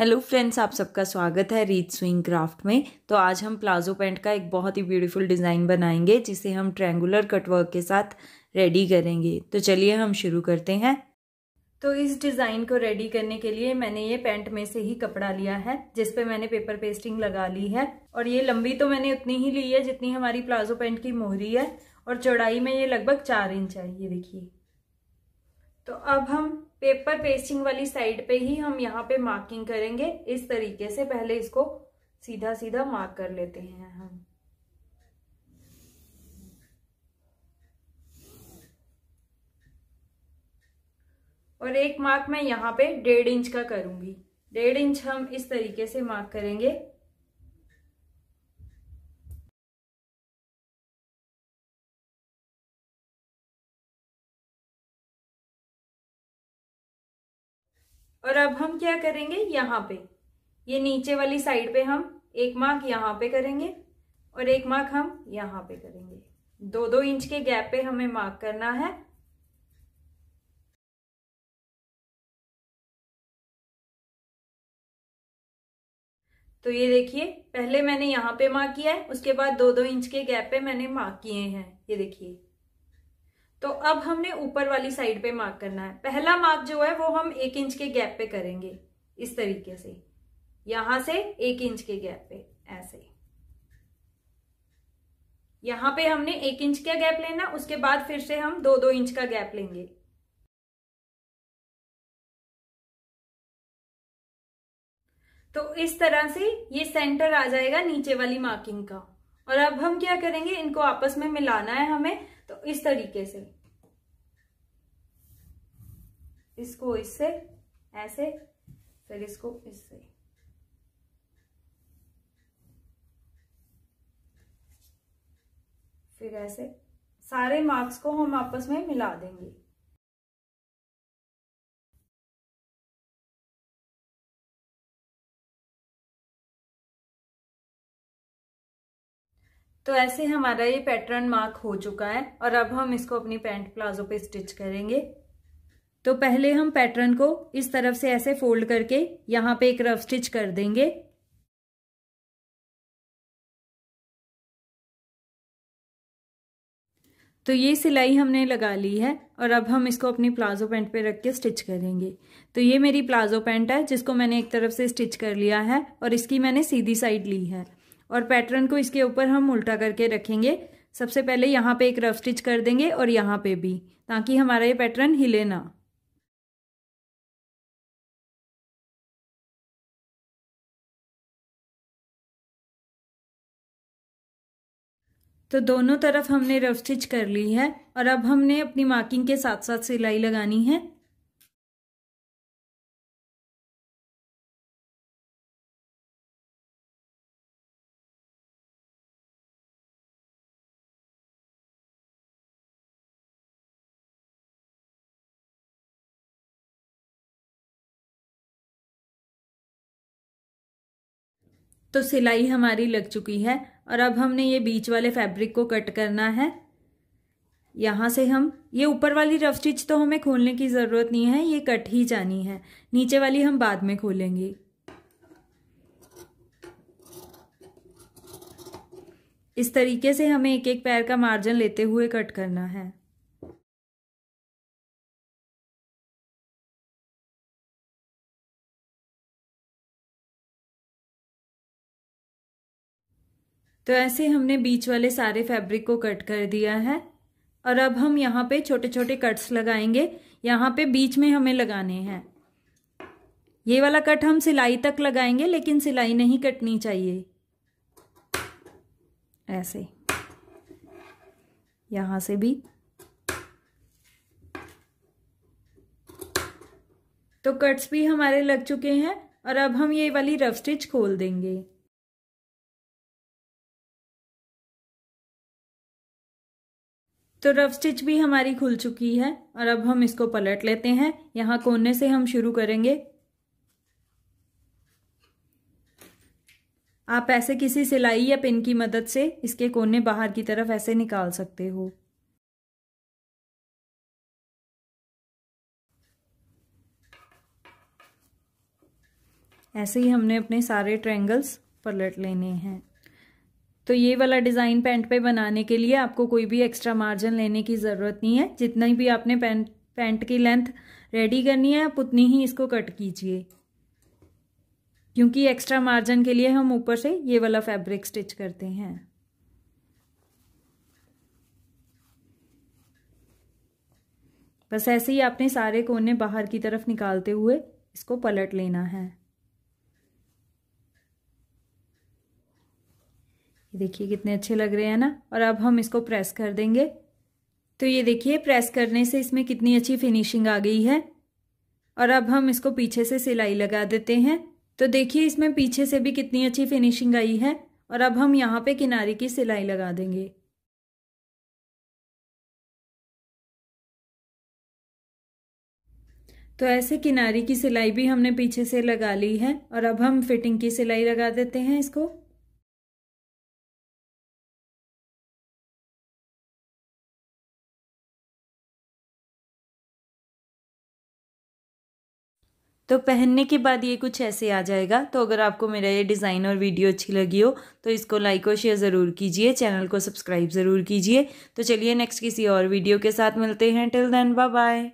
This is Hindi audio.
हेलो फ्रेंड्स आप सबका स्वागत है रीत स्विंग क्राफ्ट में तो आज हम प्लाजो पैंट का एक बहुत ही ब्यूटीफुल डिज़ाइन बनाएंगे जिसे हम ट्रैंगुलर कटवर्क के साथ रेडी करेंगे तो चलिए हम शुरू करते हैं तो इस डिज़ाइन को रेडी करने के लिए मैंने ये पैंट में से ही कपड़ा लिया है जिस पे मैंने पेपर पेस्टिंग लगा ली है और ये लंबी तो मैंने उतनी ही ली है जितनी हमारी प्लाजो पैंट की मोहरी है और चौड़ाई में ये लगभग चार इंच है ये देखिए तो अब हम पेपर पेस्टिंग वाली साइड पे ही हम यहाँ पे मार्किंग करेंगे इस तरीके से पहले इसको सीधा सीधा मार्क कर लेते हैं हम और एक मार्क मैं यहाँ पे डेढ़ इंच का करूंगी डेढ़ इंच हम इस तरीके से मार्क करेंगे और अब हम क्या करेंगे यहाँ पे ये नीचे वाली साइड पे हम एक मार्क यहाँ पे करेंगे और एक मार्क हम यहाँ पे करेंगे दो दो इंच के गैप पे हमें मार्क करना है तो ये देखिए पहले मैंने यहाँ पे मार्क किया है उसके बाद दो दो इंच के गैप पे मैंने मार्क किए हैं ये देखिए तो अब हमने ऊपर वाली साइड पे मार्क करना है पहला मार्क जो है वो हम एक इंच के गैप पे करेंगे इस तरीके से यहां से एक इंच के गैप पे ऐसे यहां पे हमने एक इंच का गैप लेना उसके बाद फिर से हम दो दो इंच का गैप लेंगे तो इस तरह से ये सेंटर आ जाएगा नीचे वाली मार्किंग का और अब हम क्या करेंगे इनको आपस में मिलाना है हमें तो इस तरीके से इसको इससे ऐसे फिर इसको इससे फिर ऐसे सारे मार्क्स को हम आपस में मिला देंगे तो ऐसे हमारा ये पैटर्न मार्क हो चुका है और अब हम इसको अपनी पैंट प्लाजो पे स्टिच करेंगे तो पहले हम पैटर्न को इस तरफ से ऐसे फोल्ड करके यहाँ पे एक रफ स्टिच कर देंगे तो ये सिलाई हमने लगा ली है और अब हम इसको अपनी प्लाजो पैंट पे रख के स्टिच करेंगे तो ये मेरी प्लाजो पैंट है जिसको मैंने एक तरफ से स्टिच कर लिया है और इसकी मैंने सीधी साइड ली है और पैटर्न को इसके ऊपर हम उल्टा करके रखेंगे सबसे पहले यहाँ पे एक रफ स्टिच कर देंगे और यहाँ पे भी ताकि हमारा ये पैटर्न हिले ना तो दोनों तरफ हमने रफ स्टिच कर ली है और अब हमने अपनी मार्किंग के साथ साथ सिलाई लगानी है तो सिलाई हमारी लग चुकी है और अब हमने ये बीच वाले फैब्रिक को कट करना है यहाँ से हम ये ऊपर वाली रफ स्टिच तो हमें खोलने की ज़रूरत नहीं है ये कट ही जानी है नीचे वाली हम बाद में खोलेंगे इस तरीके से हमें एक एक पैर का मार्जिन लेते हुए कट करना है तो ऐसे हमने बीच वाले सारे फैब्रिक को कट कर दिया है और अब हम यहाँ पे छोटे छोटे कट्स लगाएंगे यहाँ पे बीच में हमें लगाने हैं ये वाला कट हम सिलाई तक लगाएंगे लेकिन सिलाई नहीं कटनी चाहिए ऐसे यहाँ से भी तो कट्स भी हमारे लग चुके हैं और अब हम ये वाली रफ स्टिच खोल देंगे तो रफ स्टिच भी हमारी खुल चुकी है और अब हम इसको पलट लेते हैं यहाँ कोने से हम शुरू करेंगे आप ऐसे किसी सिलाई या पिन की मदद से इसके कोने बाहर की तरफ ऐसे निकाल सकते हो ऐसे ही हमने अपने सारे ट्रैंगल्स पलट लेने हैं तो ये वाला डिज़ाइन पैंट पे बनाने के लिए आपको कोई भी एक्स्ट्रा मार्जिन लेने की ज़रूरत नहीं है जितनी भी आपने पैंट पैंट की लेंथ रेडी करनी है आप उतनी ही इसको कट कीजिए क्योंकि एक्स्ट्रा मार्जिन के लिए हम ऊपर से ये वाला फैब्रिक स्टिच करते हैं बस ऐसे ही आपने सारे कोने बाहर की तरफ निकालते हुए इसको पलट लेना है ये देखिए कितने अच्छे लग रहे हैं ना और अब हम इसको प्रेस कर देंगे तो ये देखिए प्रेस करने से इसमें कितनी अच्छी फिनिशिंग आ गई है और अब हम इसको पीछे से सिलाई लगा देते हैं तो देखिए इसमें पीछे से भी कितनी अच्छी फिनिशिंग आई है और अब हम यहाँ पे किनारे की सिलाई लगा देंगे तो ऐसे किनारे की सिलाई भी हमने पीछे से लगा ली है और अब हम फिटिंग की सिलाई लगा देते हैं इसको तो पहनने के बाद ये कुछ ऐसे आ जाएगा तो अगर आपको मेरा ये डिज़ाइन और वीडियो अच्छी लगी हो तो इसको लाइक और शेयर ज़रूर कीजिए चैनल को सब्सक्राइब ज़रूर कीजिए तो चलिए नेक्स्ट किसी और वीडियो के साथ मिलते हैं टिल देन बाय बाय